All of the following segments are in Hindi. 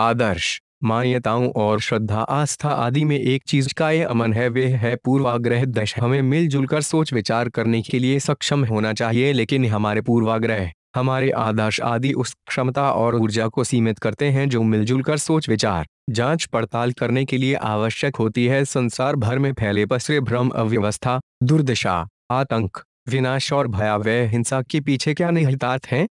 आदर्श मान्यताओं और श्रद्धा आस्था आदि में एक चीज का ये अमन है वे है पूर्वाग्रह दश हमें मिलजुल कर सोच विचार करने के लिए सक्षम होना चाहिए लेकिन हमारे पूर्वाग्रह हमारे आदर्श आदि उस क्षमता और ऊर्जा को सीमित करते हैं जो मिलजुल कर सोच विचार जांच पड़ताल करने के लिए आवश्यक होती है संसार भर में फैले पसरे भ्रम अव्यवस्था दुर्दशा आतंक विनाश और भयावह हिंसा के पीछे क्या निहितार्थ हैं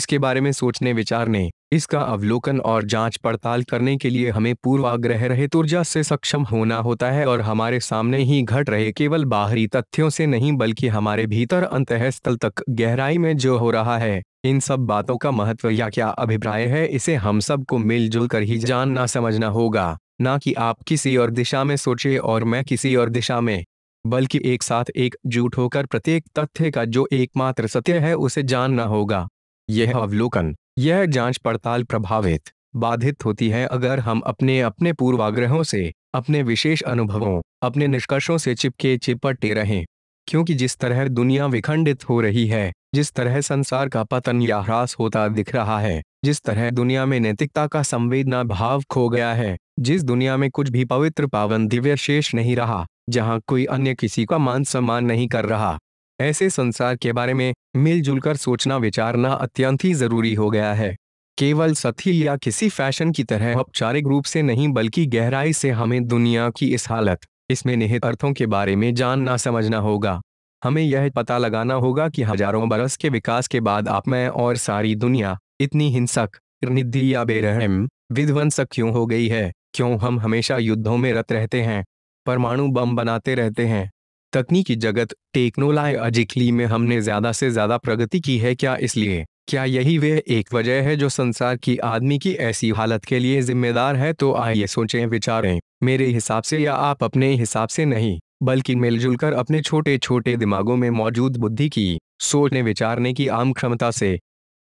इसके बारे में सोचने विचारने इसका अवलोकन और जांच पड़ताल करने के लिए हमें पूर्वाग्रह रहित ऊर्जा से सक्षम होना होता है और हमारे सामने ही घट रहे केवल बाहरी तथ्यों से नहीं बल्कि हमारे भीतर स्थल तक गहराई में जो हो रहा है इन सब बातों का महत्व या क्या अभिप्राय है इसे हम सबको मिलजुल कर ही जानना समझना होगा न कि आप किसी और दिशा में सोचे और मैं किसी और दिशा में बल्कि एक साथ एकजुट होकर प्रत्येक तथ्य का जो एकमात्र सत्य है उसे जानना होगा यह अवलोकन यह जांच पड़ताल प्रभावित बाधित होती है अगर हम अपने अपने पूर्वाग्रहों से अपने विशेष अनुभवों अपने निष्कर्षों से चिपके चिपटे रहें क्योंकि जिस तरह दुनिया विखंडित हो रही है जिस तरह संसार का पतन या ह्रास होता दिख रहा है जिस तरह दुनिया में नैतिकता का संवेदना भाव खो गया है जिस दुनिया में कुछ भी पवित्र पावन दिव्य शेष नहीं रहा जहां कोई अन्य किसी का मान सम्मान नहीं कर रहा ऐसे संसार के बारे में मिलजुल कर सोचना विचारना अत्यंत ही जरूरी हो गया है केवल सती या किसी फैशन की तरह औपचारिक रूप से नहीं बल्कि गहराई से हमें दुनिया की इस हालत इसमें निहित अर्थों के बारे में जानना समझना होगा हमें यह पता लगाना होगा कि हजारों बरस के विकास के बाद आप मैं और सारी दुनिया इतनी हिंसक निधि या बेरहम विध्वंसक क्यों हो गई है क्यों हम हमेशा युद्धों में रत रहते हैं परमाणु बम बनाते रहते हैं तकनीकी जगत अजिकली में हमने ज्यादा से ज्यादा प्रगति की है क्या इसलिए क्या यही वह एक वजह है जो संसार की आदमी की ऐसी हालत के लिए जिम्मेदार है तो आइए सोचें विचारें मेरे हिसाब से या आप अपने हिसाब से नहीं बल्कि मिलजुल कर अपने छोटे छोटे दिमागों में मौजूद बुद्धि की सोचने विचारने की आम क्षमता से